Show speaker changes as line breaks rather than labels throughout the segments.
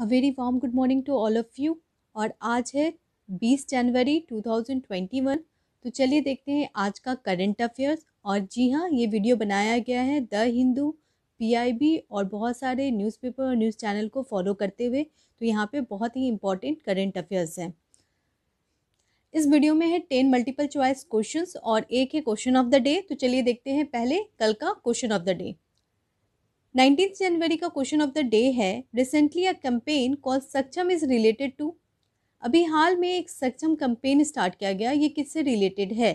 a very warm good morning to all of you और आज है 20 जनवरी 2021 तो चलिए देखते हैं आज का करंट अफेयर्स और जी हाँ ये वीडियो बनाया गया है द हिंदू पीआईबी और बहुत सारे न्यूज़पेपर और न्यूज़ चैनल को फॉलो करते हुए तो यहाँ पे बहुत ही इंपॉर्टेंट करंट अफेयर्स हैं इस वीडियो में है टेन मल्टीपल चॉइस क्वेश्चंस और एक है क्वेश्चन ऑफ द डे तो चलिए देखते हैं पहले कल का question of the day nineteen जनवरी का क्वेश्चन ऑफ द डे है recently a campaign call Saksham is related to अभी हाल में एक सक्षम कंपेन स्टार्ट किया गया ये किससे रिलेटेड है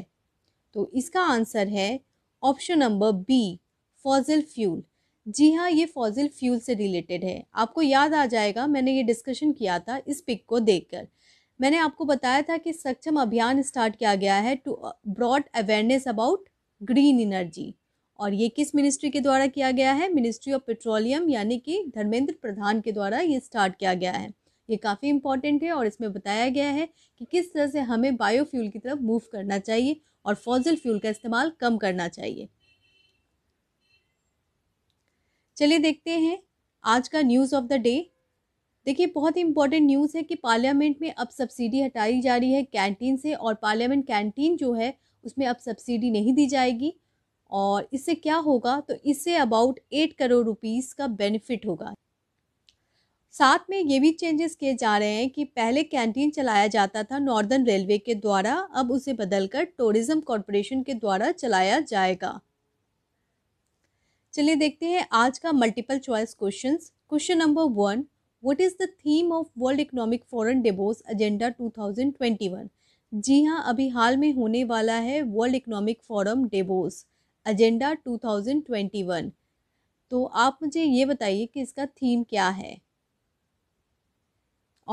तो इसका आंसर है option number B fossil fuel जी हाँ ये फॉजल फ्यूल से रिलेटेड है आपको याद आ जाएगा मैंने ये डिस्कशन किया था इस पिक को देखकर मैंने आपको बताया था कि सक्षम अभियान स्टार्ट किया गया है to broad awareness about green energy और ये किस मिनिस्ट्री के द्वारा किया गया है मिनिस्ट्री ऑफ पेट्रोलियम यानी कि धर्मेंद्र प्रधान के द्वारा ये स्टार्ट किया गया है ये काफ़ी इंपॉर्टेंट है और इसमें बताया गया है कि किस तरह से हमें बायोफ्यूल की तरफ मूव करना चाहिए और फॉजल फ्यूल का इस्तेमाल कम करना चाहिए चलिए देखते हैं आज का न्यूज़ ऑफ द डे देखिए बहुत ही इंपॉर्टेंट न्यूज़ है कि पार्लियामेंट में अब सब्सिडी हटाई जा रही है कैंटीन से और पार्लियामेंट कैंटीन जो है उसमें अब सब्सिडी नहीं दी जाएगी और इससे क्या होगा तो इससे अबाउट एट करोड़ रुपीज़ का बेनिफिट होगा साथ में ये भी चेंजेस किए जा रहे हैं कि पहले कैंटीन चलाया जाता था नॉर्दर्न रेलवे के द्वारा अब उसे बदलकर टूरिज्म कॉरपोरेशन के द्वारा चलाया जाएगा चलिए देखते हैं आज का multiple choice question question number one what is the theme of world economic forum Davos agenda 2021 जी हाँ अभी हाल में होने वाला है world economic forum Davos agenda 2021 तो आप मुझे ये बताइए कि इसका थीम क्या है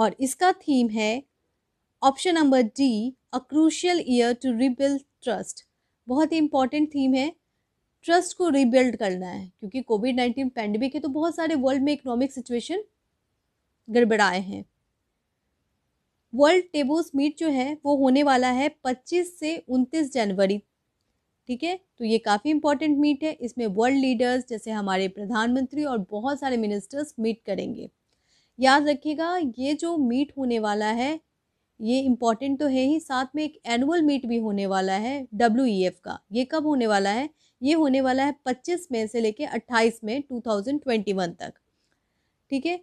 और इसका थीम है option number D a crucial year to rebuild trust बहुत ही इंपॉर्टेंट थीम है ट्रस्ट को रिबिल्ड करना है क्योंकि कोविड नाइन्टीन पैंडमिक है तो बहुत सारे वर्ल्ड में इकोनॉमिक सिचुएशन गड़बड़ाए हैं वर्ल्ड टेबोस मीट जो है वो होने वाला है 25 से 29 जनवरी ठीक है तो ये काफ़ी इंपॉर्टेंट मीट है इसमें वर्ल्ड लीडर्स जैसे हमारे प्रधानमंत्री और बहुत सारे मिनिस्टर्स मीट करेंगे याद रखिएगा ये जो मीट होने वाला है ये इम्पॉर्टेंट तो है ही साथ में एक एनुअल मीट भी होने वाला है डब्ल्यू e का ये कब होने वाला है ये होने वाला है 25 मई से लेके 28 मई 2021 तक ठीक है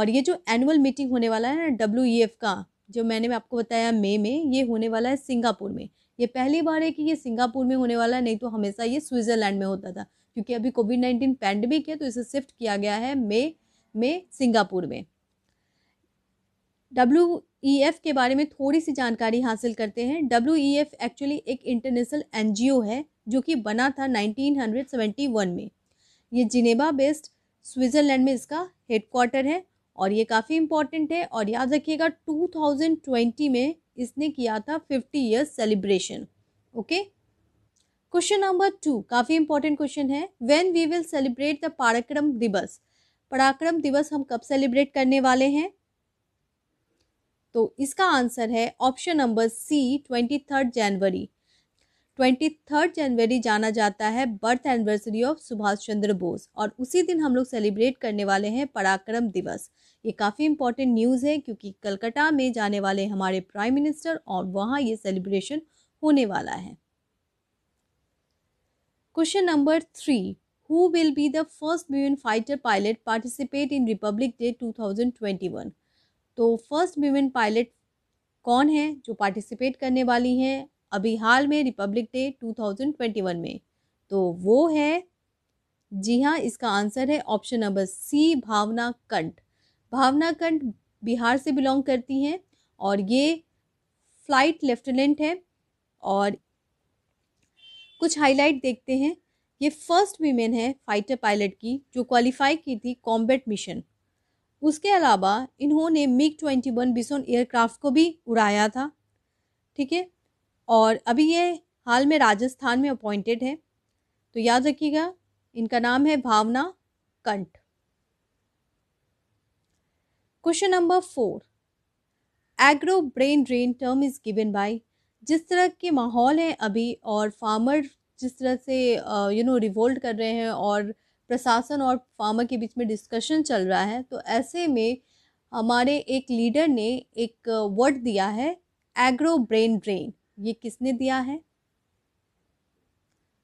और ये जो एनुअल मीटिंग होने वाला है ना डब्ल्यू e का जो मैंने आपको बताया मई में, में ये होने वाला है सिंगापुर में ये पहली बार है कि ये सिंगापुर में होने वाला है नहीं तो हमेशा ये स्विट्ज़रलैंड में होता था क्योंकि अभी कोविड नाइन्टीन पैंडमिक है तो इसे शिफ्ट किया गया है मे में सिंगापुर में डब्ल्यू ई एफ के बारे में थोड़ी सी जानकारी हासिल करते हैं डब्ल्यू ई एफ एक्चुअली एक इंटरनेशनल एन जी ओ है जो कि बना था नाइनटीन हंड्रेड सेवेंटी वन में ये जिनेबा बेस्ड स्विट्ज़रलैंड में इसका हेडक्वार्टर है और ये काफ़ी इम्पॉर्टेंट है और याद रखिएगा टू थाउजेंड ट्वेंटी में इसने किया था fifty years celebration okay question number two काफ़ी इंपॉर्टेंट क्वेश्चन है when we will celebrate the Parakram Diwas पराक्रम दिवस हम कब सेलिब्रेट करने वाले हैं तो इसका आंसर है option number C twenty third जनवरी ट्वेंटी थर्ड जनवरी जाना जाता है birth anniversary of Subhash Chandra Bose और उसी दिन हम लोग सेलिब्रेट करने वाले हैं पराक्रम दिवस ये काफ़ी इंपॉर्टेंट न्यूज़ है क्योंकि कलकत्ता में जाने वाले हमारे प्राइम मिनिस्टर और वहाँ ये सेलिब्रेशन होने वाला है question number three who will be the first women fighter pilot participate in Republic Day 2021 तो फर्स्ट व्यूमेन पायलट कौन है जो पार्टिसिपेट करने वाली हैं अभी हाल में रिपब्लिक डे 2021 में तो वो है जी हाँ इसका आंसर है ऑप्शन नंबर सी भावना कंठ भावना कंठ बिहार से बिलोंग करती हैं और ये फ्लाइट लेफ्टिनेंट है और कुछ हाईलाइट देखते हैं ये फर्स्ट वीमेन है फाइटर पायलट की जो क्वालिफाई की थी कॉम्बैट मिशन उसके अलावा इन्होंने MiG twenty one Bison aircraft को भी उड़ाया था ठीक है और अभी ये हाल में राजस्थान में अपॉइंटेड है तो याद रखिएगा इनका नाम है Bhawana Kanth question number four agro brain drain term is given by जिस तरह के माहौल है अभी और फार्मर जिस तरह से यू नो रिवोल्ट कर रहे हैं और प्रशासन और फार्मर के बीच में डिस्कशन चल रहा है तो ऐसे में हमारे एक लीडर ने एक वर्ड दिया है एग्रो ब्रेन ड्रेन ये किसने दिया है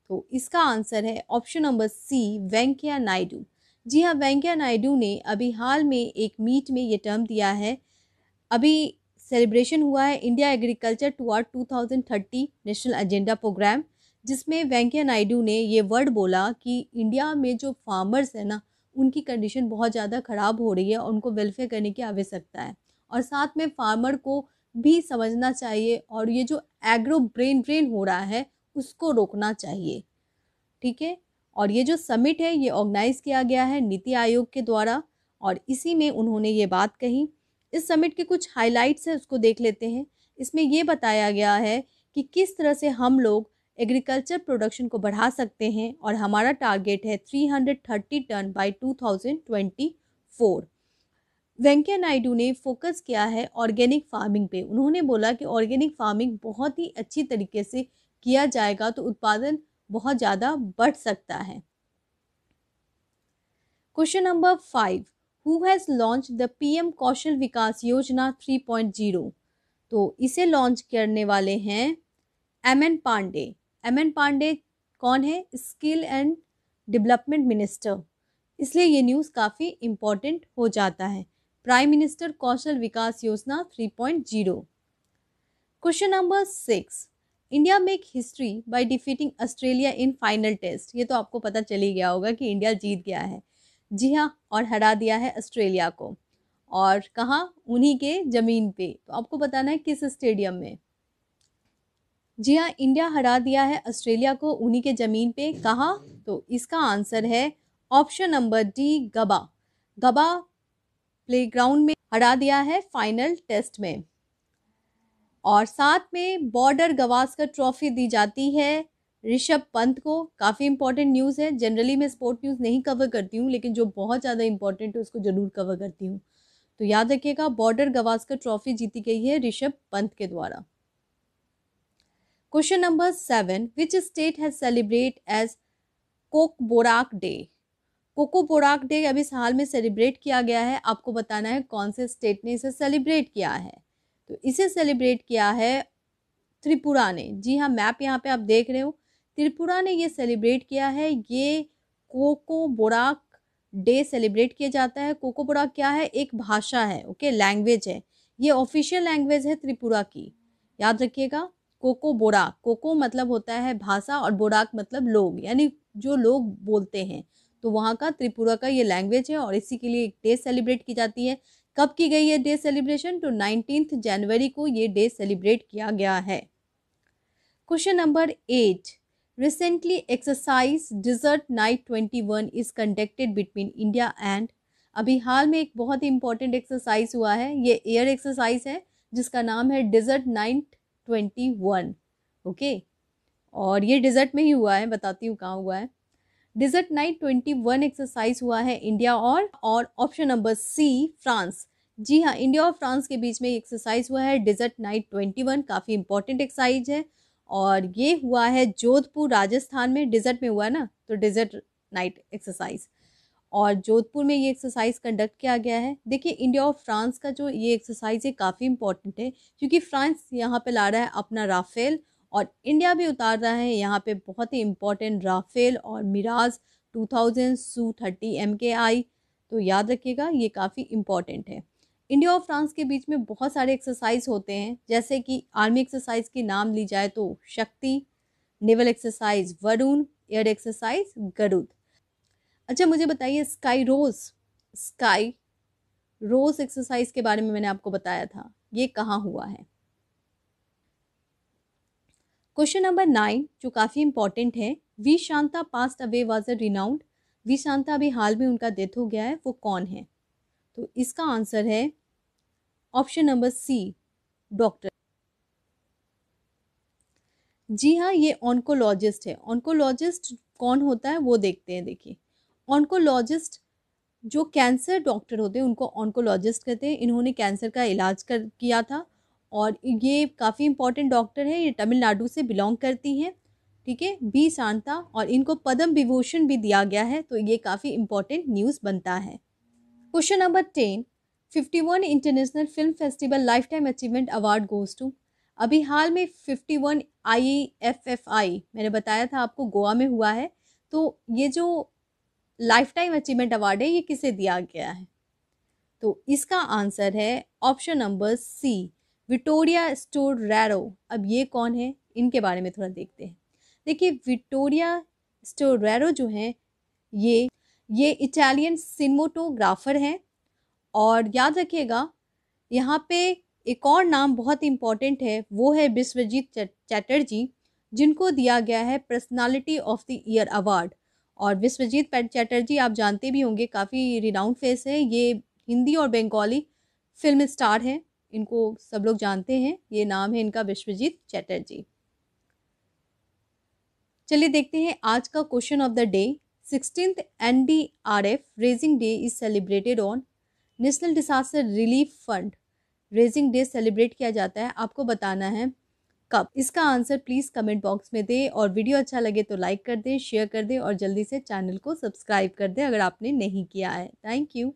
तो इसका आंसर है option number C Venkaiah Naidu जी हाँ वेंकैया नायडू ने अभी हाल में एक मीट में ये टर्म दिया है अभी सेलिब्रेशन हुआ है India agriculture toward thirty national agenda programme जिसमें वेंकैया नायडू ने ये वर्ड बोला कि इंडिया में जो फार्मर्स है ना उनकी कंडीशन बहुत ज़्यादा ख़राब हो रही है और उनको वेलफेयर करने की आवश्यकता है और साथ में फार्मर को भी समझना चाहिए और ये जो एग्रो ब्रेन ड्रेन हो रहा है उसको रोकना चाहिए ठीक है और ये जो समिट है ये ऑर्गेनाइज किया गया है नीति आयोग के द्वारा और इसी में उन्होंने ये बात कही इस समिट के कुछ हाइलाइट्स हैं उसको देख लेते हैं इसमें ये बताया गया है कि किस तरह से हम लोग एग्रीकल्चर प्रोडक्शन को बढ़ा सकते हैं और हमारा टारगेट है 330 टन बाय 2024 वेंकैया नायडू ने फोकस किया है ऑर्गेनिक फार्मिंग पे उन्होंने बोला कि ऑर्गेनिक फार्मिंग बहुत ही अच्छी तरीके से किया जाएगा तो उत्पादन बहुत ज़्यादा बढ़ सकता है question number five who has launch the PM Kaushal Vikas Yojana three point zero तो इसे लॉन्च करने वाले हैं M N Pandey M N Pandey कौन है स्किल एंड डेवलपमेंट मिनिस्टर इसलिए ये न्यूज़ काफ़ी इम्पोर्टेंट हो जाता है prime minister Kaushal Vikas Yojana 3.0 question number six India make history by defeating Australia in final test ये तो आपको पता चल ही गया होगा कि इंडिया जीत गया है जी हाँ और हरा दिया है ऑस्ट्रेलिया को और कहाँ उन्हीं के ज़मीन पे तो आपको बताना है किस स्टेडियम में जी हाँ इंडिया हरा दिया है ऑस्ट्रेलिया को उन्हीं के ज़मीन पे कहाँ तो इसका आंसर है option number D Gabba Gabba playground में हरा दिया है फाइनल टेस्ट में और साथ में बॉर्डर गवास्कर ट्रॉफी दी जाती है ऋषभ पंत को काफ़ी इंपॉर्टेंट न्यूज़ है जनरली मैं स्पोर्ट न्यूज़ नहीं कवर करती हूँ लेकिन जो बहुत ज़्यादा इंपॉर्टेंट है उसको ज़रूर कवर करती हूँ तो याद रखिएगा बॉर्डर गवास्कर ट्रॉफी जीती गई है ऋषभ पंत के द्वारा question number seven which state has celebrate as Kokborok day Kokborok day अभी इस हाल में सेलिब्रेट किया गया है आपको बताना है कौन से स्टेट ने इसे सेलिब्रेट किया है तो इसे सेलिब्रेट किया है त्रिपुरा ने जी हाँ मैप यहाँ पे आप देख रहे हो त्रिपुरा ने ये सेलिब्रेट किया है ये कोको बोराक डे सेलिब्रेट किया जाता है कोको बोराक क्या है एक भाषा है ओके लैंग्वेज है ये ऑफिशियल लैंग्वेज है त्रिपुरा की याद रखिएगा कोको बोराक कोको मतलब होता है भाषा और बोराक मतलब लोग यानी जो लोग बोलते हैं तो वहाँ का त्रिपुरा का ये लैंग्वेज है और इसी के लिए एक डे सेलिब्रेट की जाती है कब की गई है डे सेलिब्रेशन तो नाइनटीन जनवरी को ये डे सेलिब्रेट किया गया है question number eight recently exercise desert knight twenty one is conducted between India and अभी हाल में एक बहुत ही इंपॉर्टेंट एक्सरसाइज हुआ है ये एयर एक्सरसाइज है जिसका नाम है desert knight twenty one okay और ये डिजर्ट में ही हुआ है बताती हूँ कहाँ हुआ है desert knight twenty one exercise हुआ है इंडिया और और ऑप्शन नंबर सी फ्रांस जी हाँ इंडिया और फ्रांस के बीच में एक्सरसाइज हुआ है डिजर्ट नाइट ट्वेंटी वन काफ़ी इंपॉर्टेंट एक्सरसाइज है और ये हुआ है जोधपुर राजस्थान में डिजर्ट में हुआ ना तो डिजर्ट नाइट एक्सरसाइज और जोधपुर में ये एक्सरसाइज कंडक्ट किया गया है देखिए इंडिया और फ्रांस का जो ये एक्सरसाइज है काफ़ी इंपॉर्टेंट है क्योंकि फ्रांस यहाँ पे ला रहा है अपना राफेल और इंडिया भी उतार रहा है यहाँ पे बहुत ही इंपॉर्टेंट राफेल और Mirage two thousand Su thirty M K I तो याद रखिएगा ये काफ़ी इंपॉर्टेंट है इंडिया और फ्रांस के बीच में बहुत सारे एक्सरसाइज होते हैं जैसे कि आर्मी एक्सरसाइज के नाम ली जाए तो Shakti naval exercise Varun air exercise Garuda अच्छा मुझे बताइए sky rose sky rose exercise के बारे में मैंने आपको बताया था ये कहाँ हुआ है क्वेश्चन नंबर नाइन जो काफ़ी इंपॉर्टेंट है V Shanta passed away was a renowned V Shanta अभी हाल में उनका डेथ हो गया है वो कौन है तो इसका आंसर है ऑप्शन नंबर सी डॉक्टर जी हाँ ये ऑन्कोलॉजिस्ट है ऑन्कोलॉजिस्ट कौन होता है वो देखते हैं देखिए ऑन्कोलॉजिस्ट जो कैंसर डॉक्टर होते हैं उनको ऑन्कोलॉजिस्ट कहते हैं इन्होंने कैंसर का इलाज कर किया था और ये काफ़ी इंपॉर्टेंट डॉक्टर है ये तमिलनाडु से बिलोंग करती हैं ठीक है बी शांता और इनको पद्म विभूषण भी दिया गया है तो ये काफ़ी इंपॉर्टेंट न्यूज़ बनता है question number ten fifty one international film festival lifetime achievement award goes to अभी हाल में fifty one I F F I मैंने बताया था आपको गोवा में हुआ है तो ये जो लाइफ टाइम अचीवमेंट अवार्ड है ये किसे दिया गया है तो इसका आंसर है ऑप्शन नंबर सी विटोरिया रैरो अब ये कौन है इनके बारे में थोड़ा देखते हैं देखिए विटोरिया रैरो जो हैं ये ये इटालियन सिनेमोटोग्राफर हैं और याद रखिएगा यहाँ पे एक और नाम बहुत इम्पॉर्टेंट है वो है विश्वजीत चैटर्जी जिनको दिया गया है personality of the year award और विश्वजीत चैटर्जी आप जानते भी होंगे काफ़ी रिनाउंड फेस है ये हिंदी और बंगाली फिल्म स्टार हैं इनको सब लोग जानते हैं ये नाम है इनका विश्वजीत चैटर्जी चलिए देखते हैं आज का question of the day sixteen N D R F raising day is celebrated on national disaster relief fund raising day celebrate किया जाता है आपको बताना है कब इसका आंसर प्लीज़ कमेंट बॉक्स में दें और वीडियो अच्छा लगे तो लाइक कर दें शेयर कर दें और जल्दी से चैनल को सब्सक्राइब कर दें अगर आपने नहीं किया है थैंक यू